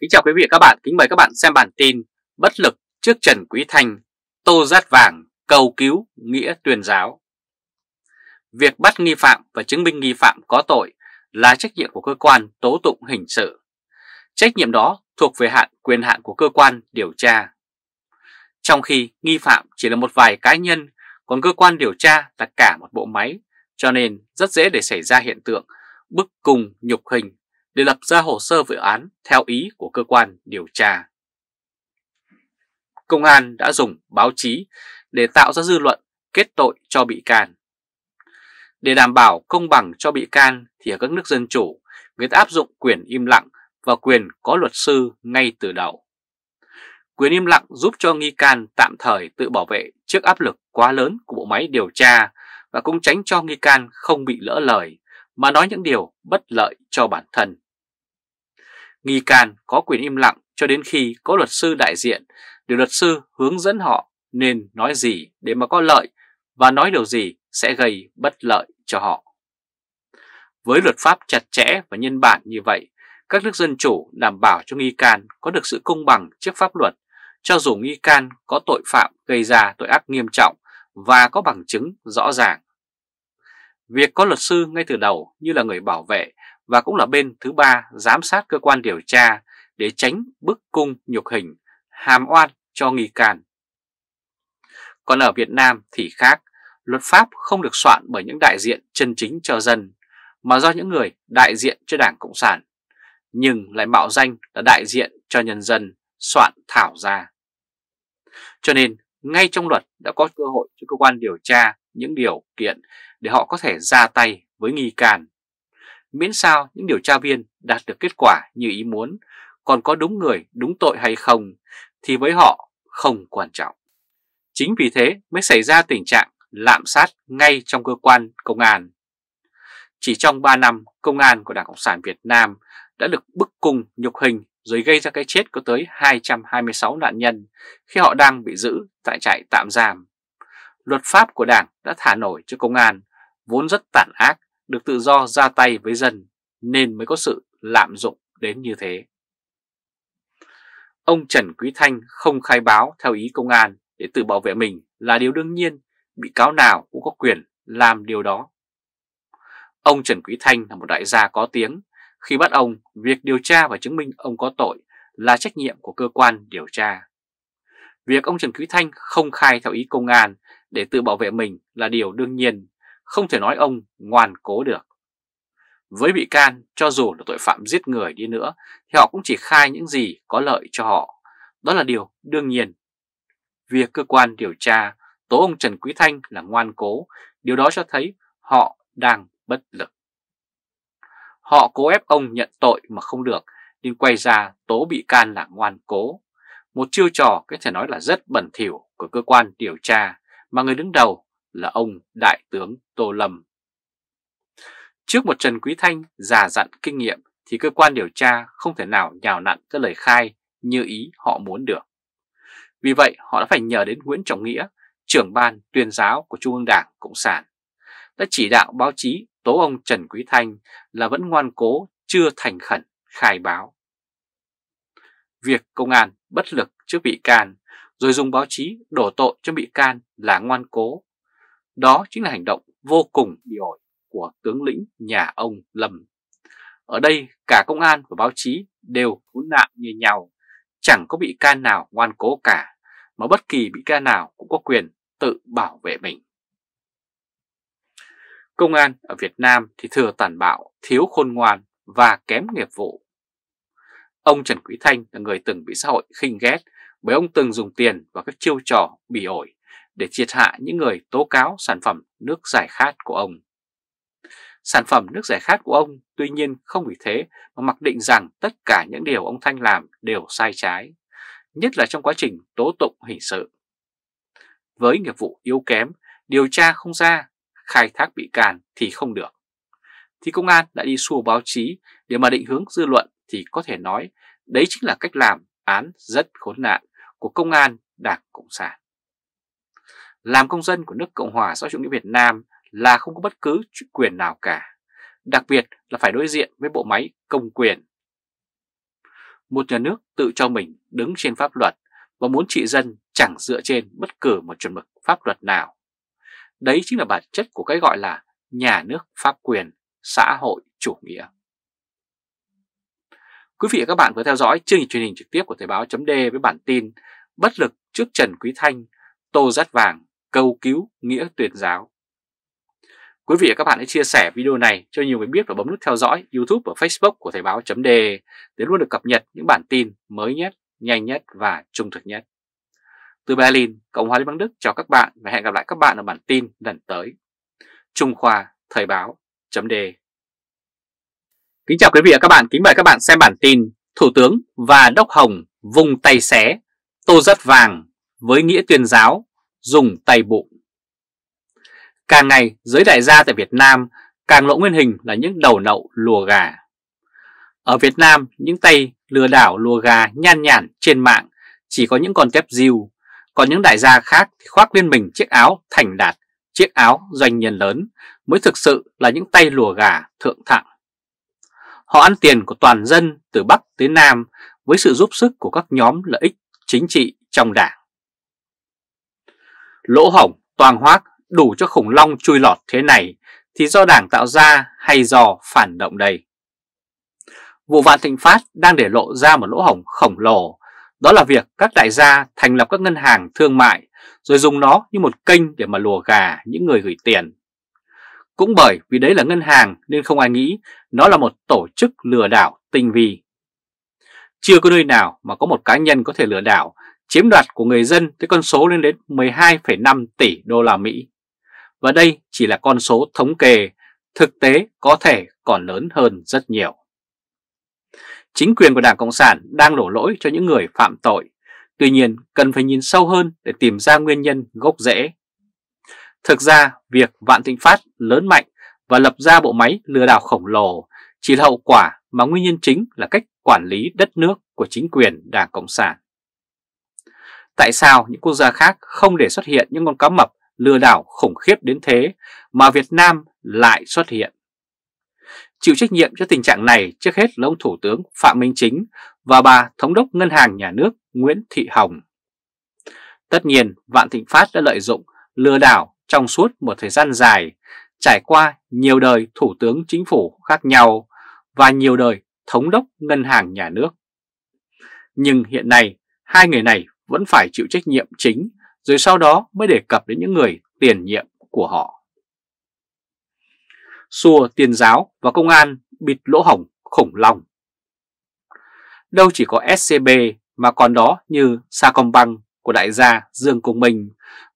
Kính chào quý vị và các bạn, kính mời các bạn xem bản tin Bất lực trước Trần Quý Thanh, Tô rát Vàng cầu cứu nghĩa tuyên giáo. Việc bắt nghi phạm và chứng minh nghi phạm có tội là trách nhiệm của cơ quan tố tụng hình sự. Trách nhiệm đó thuộc về hạn quyền hạn của cơ quan điều tra. Trong khi nghi phạm chỉ là một vài cá nhân, còn cơ quan điều tra là cả một bộ máy, cho nên rất dễ để xảy ra hiện tượng bức cung nhục hình để lập ra hồ sơ vụ án theo ý của cơ quan điều tra. Công an đã dùng báo chí để tạo ra dư luận kết tội cho bị can. Để đảm bảo công bằng cho bị can thì ở các nước dân chủ, người ta áp dụng quyền im lặng và quyền có luật sư ngay từ đầu. Quyền im lặng giúp cho nghi can tạm thời tự bảo vệ trước áp lực quá lớn của bộ máy điều tra và cũng tránh cho nghi can không bị lỡ lời mà nói những điều bất lợi cho bản thân. Nghi can có quyền im lặng cho đến khi có luật sư đại diện để luật sư hướng dẫn họ nên nói gì để mà có lợi và nói điều gì sẽ gây bất lợi cho họ. Với luật pháp chặt chẽ và nhân bản như vậy, các nước dân chủ đảm bảo cho nghi can có được sự công bằng trước pháp luật, cho dù nghi can có tội phạm gây ra tội ác nghiêm trọng và có bằng chứng rõ ràng. Việc có luật sư ngay từ đầu như là người bảo vệ và cũng là bên thứ ba giám sát cơ quan điều tra để tránh bức cung nhục hình, hàm oan cho nghi can. Còn ở Việt Nam thì khác, luật pháp không được soạn bởi những đại diện chân chính cho dân, mà do những người đại diện cho Đảng Cộng sản, nhưng lại mạo danh là đại diện cho nhân dân soạn thảo ra. Cho nên, ngay trong luật đã có cơ hội cho cơ quan điều tra những điều kiện để họ có thể ra tay với nghi can miễn sao những điều tra viên đạt được kết quả như ý muốn, còn có đúng người đúng tội hay không thì với họ không quan trọng. Chính vì thế mới xảy ra tình trạng lạm sát ngay trong cơ quan công an. Chỉ trong 3 năm, công an của Đảng Cộng sản Việt Nam đã được bức cung nhục hình rồi gây ra cái chết có tới 226 nạn nhân khi họ đang bị giữ tại trại tạm giam. Luật pháp của Đảng đã thả nổi cho công an, vốn rất tàn ác được tự do ra tay với dân nên mới có sự lạm dụng đến như thế. Ông Trần Quý Thanh không khai báo theo ý công an để tự bảo vệ mình là điều đương nhiên, bị cáo nào cũng có quyền làm điều đó. Ông Trần Quý Thanh là một đại gia có tiếng, khi bắt ông, việc điều tra và chứng minh ông có tội là trách nhiệm của cơ quan điều tra. Việc ông Trần Quý Thanh không khai theo ý công an để tự bảo vệ mình là điều đương nhiên, không thể nói ông ngoan cố được. Với bị can, cho dù là tội phạm giết người đi nữa, thì họ cũng chỉ khai những gì có lợi cho họ. Đó là điều đương nhiên. Việc cơ quan điều tra tố ông Trần Quý Thanh là ngoan cố, điều đó cho thấy họ đang bất lực. Họ cố ép ông nhận tội mà không được, nên quay ra tố bị can là ngoan cố. Một chiêu trò có thể nói là rất bẩn thỉu của cơ quan điều tra mà người đứng đầu là ông Đại tướng Tô Lâm. Trước một Trần Quý Thanh già dặn kinh nghiệm thì cơ quan điều tra không thể nào nhào nặn các lời khai như ý họ muốn được. Vì vậy họ đã phải nhờ đến Nguyễn Trọng Nghĩa, trưởng ban tuyên giáo của Trung ương Đảng Cộng sản, đã chỉ đạo báo chí tố ông Trần Quý Thanh là vẫn ngoan cố chưa thành khẩn khai báo. Việc công an bất lực trước bị can rồi dùng báo chí đổ tội cho bị can là ngoan cố đó chính là hành động vô cùng bị ổi của tướng lĩnh nhà ông Lâm. Ở đây cả công an và báo chí đều khốn nạn như nhau, chẳng có bị can nào ngoan cố cả, mà bất kỳ bị can nào cũng có quyền tự bảo vệ mình. Công an ở Việt Nam thì thừa tàn bạo, thiếu khôn ngoan và kém nghiệp vụ. Ông Trần Quý Thanh là người từng bị xã hội khinh ghét bởi ông từng dùng tiền và các chiêu trò bỉ ổi để triệt hạ những người tố cáo sản phẩm nước giải khát của ông. Sản phẩm nước giải khát của ông tuy nhiên không vì thế mà mặc định rằng tất cả những điều ông Thanh làm đều sai trái, nhất là trong quá trình tố tụng hình sự. Với nghiệp vụ yếu kém, điều tra không ra, khai thác bị can thì không được. Thì công an đã đi xua báo chí để mà định hướng dư luận thì có thể nói đấy chính là cách làm án rất khốn nạn của công an Đảng Cộng sản làm công dân của nước Cộng hòa xã hội chủ nghĩa Việt Nam là không có bất cứ quyền nào cả, đặc biệt là phải đối diện với bộ máy công quyền. Một nhà nước tự cho mình đứng trên pháp luật và muốn trị dân chẳng dựa trên bất cứ một chuẩn mực pháp luật nào. Đấy chính là bản chất của cái gọi là nhà nước pháp quyền, xã hội chủ nghĩa. Quý vị và các bạn vừa theo dõi chương trình truyền hình trực tiếp của Thời báo .d với bản tin Bất lực trước Trần Quý Thanh, tô rát vàng câu cứu nghĩa tuyệt giáo. Quý vị và các bạn hãy chia sẻ video này cho nhiều người biết và bấm nút theo dõi YouTube và Facebook của Thời báo .de để luôn được cập nhật những bản tin mới nhất, nhanh nhất và trung thực nhất. Từ Berlin, Cộng hòa Liên bang Đức chào các bạn và hẹn gặp lại các bạn ở bản tin lần tới. Trung Khoa Thời báo .de. Kính chào quý vị và các bạn, kính mời các bạn xem bản tin Thủ tướng và Đốc Hồng vùng tay xé, tô rất vàng với nghĩa tuyên giáo dùng tay bụng. Càng ngày, giới đại gia tại Việt Nam càng lộ nguyên hình là những đầu nậu lùa gà. Ở Việt Nam, những tay lừa đảo lùa gà nhan nhản trên mạng chỉ có những con tép diêu, còn những đại gia khác thì khoác lên mình chiếc áo thành đạt, chiếc áo doanh nhân lớn mới thực sự là những tay lùa gà thượng thặng. Họ ăn tiền của toàn dân từ Bắc tới Nam với sự giúp sức của các nhóm lợi ích chính trị trong đảng lỗ hổng, toàn hoác đủ cho khủng long chui lọt thế này thì do đảng tạo ra hay do phản động đây? Vụ Vạn Thịnh Phát đang để lộ ra một lỗ hổng khổng lồ, đó là việc các đại gia thành lập các ngân hàng thương mại rồi dùng nó như một kênh để mà lùa gà những người gửi tiền. Cũng bởi vì đấy là ngân hàng nên không ai nghĩ nó là một tổ chức lừa đảo tinh vi. Chưa có nơi nào mà có một cá nhân có thể lừa đảo chiếm đoạt của người dân tới con số lên đến 12,5 tỷ đô la Mỹ. Và đây chỉ là con số thống kê, thực tế có thể còn lớn hơn rất nhiều. Chính quyền của Đảng Cộng sản đang đổ lỗi cho những người phạm tội, tuy nhiên cần phải nhìn sâu hơn để tìm ra nguyên nhân gốc rễ. Thực ra, việc Vạn Thịnh Phát lớn mạnh và lập ra bộ máy lừa đảo khổng lồ chỉ là hậu quả mà nguyên nhân chính là cách quản lý đất nước của chính quyền Đảng Cộng sản. Tại sao những quốc gia khác không để xuất hiện những con cá mập lừa đảo khủng khiếp đến thế mà Việt Nam lại xuất hiện? Chịu trách nhiệm cho tình trạng này trước hết là ông Thủ tướng Phạm Minh Chính và bà Thống đốc Ngân hàng Nhà nước Nguyễn Thị Hồng. Tất nhiên, Vạn Thịnh Phát đã lợi dụng lừa đảo trong suốt một thời gian dài, trải qua nhiều đời Thủ tướng Chính phủ khác nhau và nhiều đời Thống đốc Ngân hàng Nhà nước. Nhưng hiện nay, hai người này vẫn phải chịu trách nhiệm chính rồi sau đó mới đề cập đến những người tiền nhiệm của họ. Xua tiền giáo và công an bịt lỗ hổng khủng long. Đâu chỉ có SCB mà còn đó như Sacombank của đại gia Dương Công Minh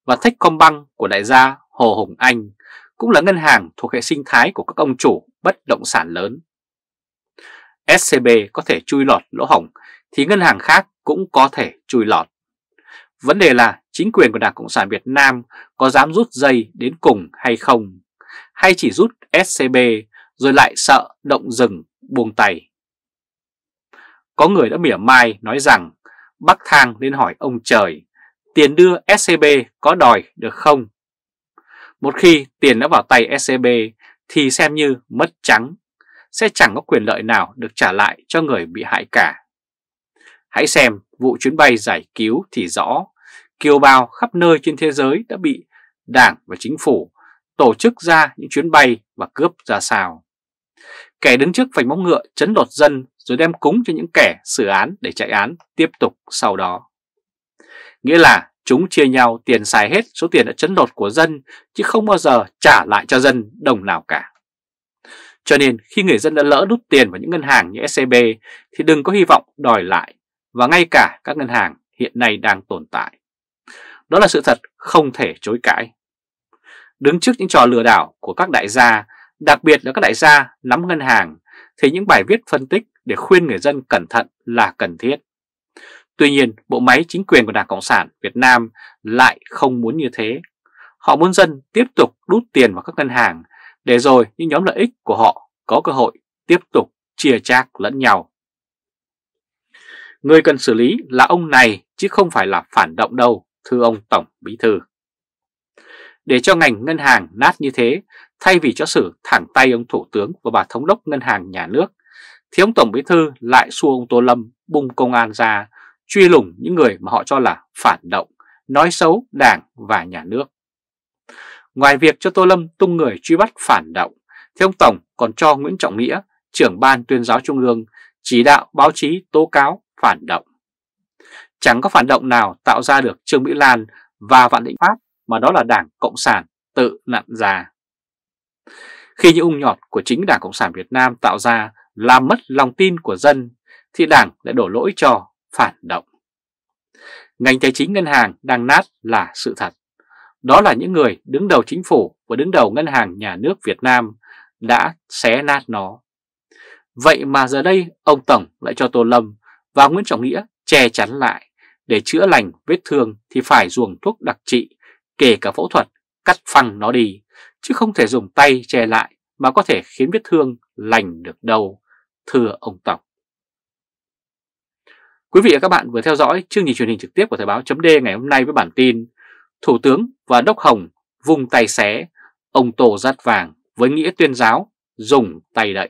và Techcombank của đại gia Hồ Hồng Anh cũng là ngân hàng thuộc hệ sinh thái của các ông chủ bất động sản lớn. SCB có thể chui lọt lỗ hổng thì ngân hàng khác cũng có thể chui lọt. Vấn đề là chính quyền của Đảng Cộng sản Việt Nam có dám rút dây đến cùng hay không? Hay chỉ rút SCB rồi lại sợ động rừng buông tay? Có người đã mỉa mai nói rằng Bắc Thang nên hỏi ông trời tiền đưa SCB có đòi được không? Một khi tiền đã vào tay SCB thì xem như mất trắng, sẽ chẳng có quyền lợi nào được trả lại cho người bị hại cả. Hãy xem vụ chuyến bay giải cứu thì rõ, kiều bào khắp nơi trên thế giới đã bị đảng và chính phủ tổ chức ra những chuyến bay và cướp ra sao. Kẻ đứng trước vành móng ngựa chấn lột dân rồi đem cúng cho những kẻ xử án để chạy án tiếp tục sau đó. Nghĩa là chúng chia nhau tiền xài hết số tiền đã chấn lột của dân chứ không bao giờ trả lại cho dân đồng nào cả. Cho nên khi người dân đã lỡ đút tiền vào những ngân hàng như SCB e thì đừng có hy vọng đòi lại và ngay cả các ngân hàng hiện nay đang tồn tại. Đó là sự thật không thể chối cãi. Đứng trước những trò lừa đảo của các đại gia, đặc biệt là các đại gia nắm ngân hàng, thì những bài viết phân tích để khuyên người dân cẩn thận là cần thiết. Tuy nhiên, bộ máy chính quyền của Đảng Cộng sản Việt Nam lại không muốn như thế. Họ muốn dân tiếp tục đút tiền vào các ngân hàng để rồi những nhóm lợi ích của họ có cơ hội tiếp tục chia chác lẫn nhau. Người cần xử lý là ông này chứ không phải là phản động đâu thưa ông Tổng Bí Thư. Để cho ngành ngân hàng nát như thế, thay vì cho xử thẳng tay ông Thủ tướng và bà Thống đốc Ngân hàng Nhà nước, thì ông Tổng Bí Thư lại xua ông Tô Lâm bung công an ra, truy lùng những người mà họ cho là phản động, nói xấu đảng và nhà nước. Ngoài việc cho Tô Lâm tung người truy bắt phản động, thì ông Tổng còn cho Nguyễn Trọng Nghĩa, trưởng ban tuyên giáo Trung ương, chỉ đạo báo chí tố cáo phản động. Chẳng có phản động nào tạo ra được Trương Mỹ Lan và Vạn định Pháp mà đó là Đảng Cộng sản tự nặn ra. Khi những ung nhọt của chính Đảng Cộng sản Việt Nam tạo ra làm mất lòng tin của dân thì Đảng lại đổ lỗi cho phản động. Ngành tài chính ngân hàng đang nát là sự thật. Đó là những người đứng đầu chính phủ và đứng đầu ngân hàng nhà nước Việt Nam đã xé nát nó. Vậy mà giờ đây ông Tổng lại cho Tô Lâm và Nguyễn Trọng Nghĩa che chắn lại để chữa lành vết thương thì phải dùng thuốc đặc trị, kể cả phẫu thuật, cắt phăng nó đi, chứ không thể dùng tay che lại mà có thể khiến vết thương lành được đâu, thưa ông Tổng. Quý vị và các bạn vừa theo dõi chương trình truyền hình trực tiếp của Thời báo chấm ngày hôm nay với bản tin Thủ tướng và Đốc Hồng vùng tay xé, ông Tổ rát vàng với nghĩa tuyên giáo dùng tay đậy.